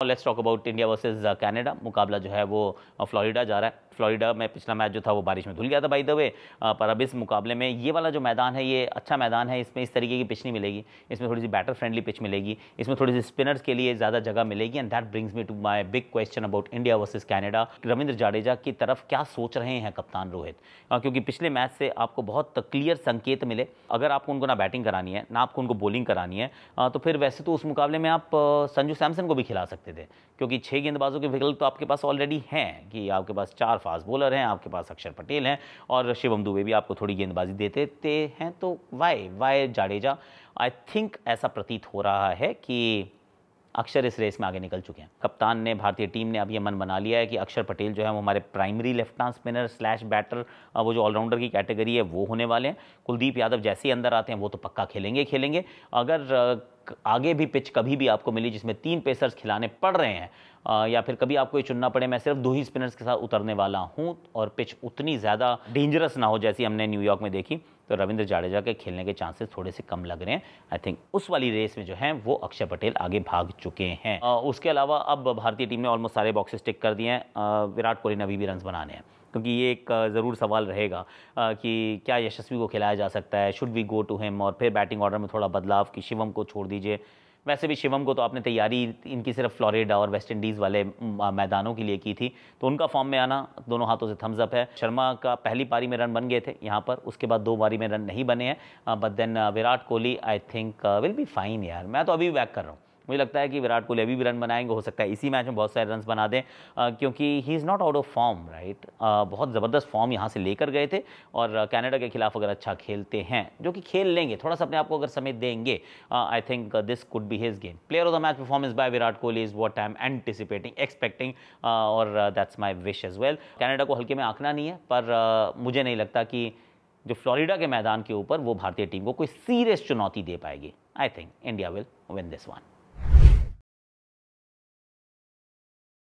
और let's talk about India versus Canada मुकाबला जो है वो फ्लोरिडा uh, जा रहा है फ्लोरिडा में पिछला मैच जो था वो बारिश में धुल गया था बाई द वे पर अब इस मुकाबले में ये वाला जो मैदान है ये अच्छा मैदान है इसमें इस तरीके की पिच नहीं मिलेगी इसमें थोड़ी सी बैटर फ्रेंडली पिच मिलेगी इसमें थोड़ी सी स्पिनर्स के लिए ज़्यादा जगह मिलेगी and that brings me to my big question about India versus Canada Ravindra Jadeja की तरफ क्या सोच रहे हैं कप्तान रोहित uh, क्योंकि पिछले मैच से आपको बहुत क्लियर संकेत मिले अगर आपको उनको ना बैटिंग करानी है ना आपको उनको बॉलिंग करानी है uh, तो फिर वैसे तो उस मुकाबले में आप संजू सैमसन को भी खिला सकते सकते थे क्योंकि छः गेंदबाजों के विकल्प तो आपके पास ऑलरेडी हैं कि आपके पास चार फास्ट बॉलर हैं आपके पास अक्षर पटेल हैं और शिवम दुबे भी आपको थोड़ी गेंदबाजी देते थे हैं तो why why Jadeja I think ऐसा प्रतीत हो रहा है कि अक्षर इस रेस में आगे निकल चुके हैं कप्तान ने भारतीय टीम ने अब ये मन बना लिया है कि अक्षर पटेल जो है वो हमारे प्राइमरी लेफ्ट हाथ स्पिनर स्लैश बैटर वो जो ऑलराउंडर की कैटेगरी है वो होने वाले हैं कुलदीप यादव जैसे ही अंदर आते हैं वो तो पक्का खेलेंगे खेलेंगे अगर आगे भी पिच कभी भी आपको मिली जिसमें तीन पेसर्स खिलाने पड़ रहे हैं आ, या फिर कभी आपको ये चुनना पड़े मैं सिर्फ दो ही स्पिनर्स के साथ उतरने वाला हूँ और पिच उतनी ज़्यादा डेंजरस ना हो जैसी हमने न्यूयॉर्क में देखी तो रविंद्र जाडेजा के खेलने के चांसेस थोड़े से कम लग रहे हैं आई थिंक उस वाली रेस में जो है वो अक्षय पटेल आगे भाग चुके हैं आ, उसके अलावा अब भारतीय टीम ने ऑलमोस्ट सारे बॉक्सेस टिक कर दिए हैं विराट कोहली ने अभी भी रन बनाने हैं क्योंकि ये एक ज़रूर सवाल रहेगा कि क्या यशस्वी को खिलाया जा सकता है should we go to him और फिर बैटिंग ऑर्डर में थोड़ा बदलाव कि शिवम को छोड़ दीजिए वैसे भी शिवम को तो आपने तैयारी इनकी सिर्फ फ्लोरिडा और वेस्ट इंडीज़ वाले मैदानों के लिए की थी तो उनका फॉर्म में आना दोनों हाथों से थम्स अप है शर्मा का पहली पारी में रन बन गए थे यहाँ पर उसके बाद दो बारी में रन नहीं बने हैं but then Virat Kohli I think will be fine यार मैं तो अभी बैक कर रहा हूँ मुझे लगता है कि विराट कोहली अभी भी रन बनाएंगे हो सकता है इसी मैच में बहुत सारे रन बना दें क्योंकि he is not out of form right बहुत ज़बरदस्त फॉर्म यहाँ से लेकर गए थे और कैनेडा के खिलाफ अगर अच्छा खेलते हैं जो कि खेल लेंगे थोड़ा सा अपने आप को अगर समय देंगे I think this could be his game player of the match performance by Virat Kohli is what I am anticipating expecting और that's my wish as well Canada को हल्के में आंकना नहीं है पर uh, मुझे नहीं लगता कि जो फ्लोरिडा के मैदान के ऊपर वो भारतीय टीम को कोई सीरियस चुनौती दे पाएगी I think India will win this one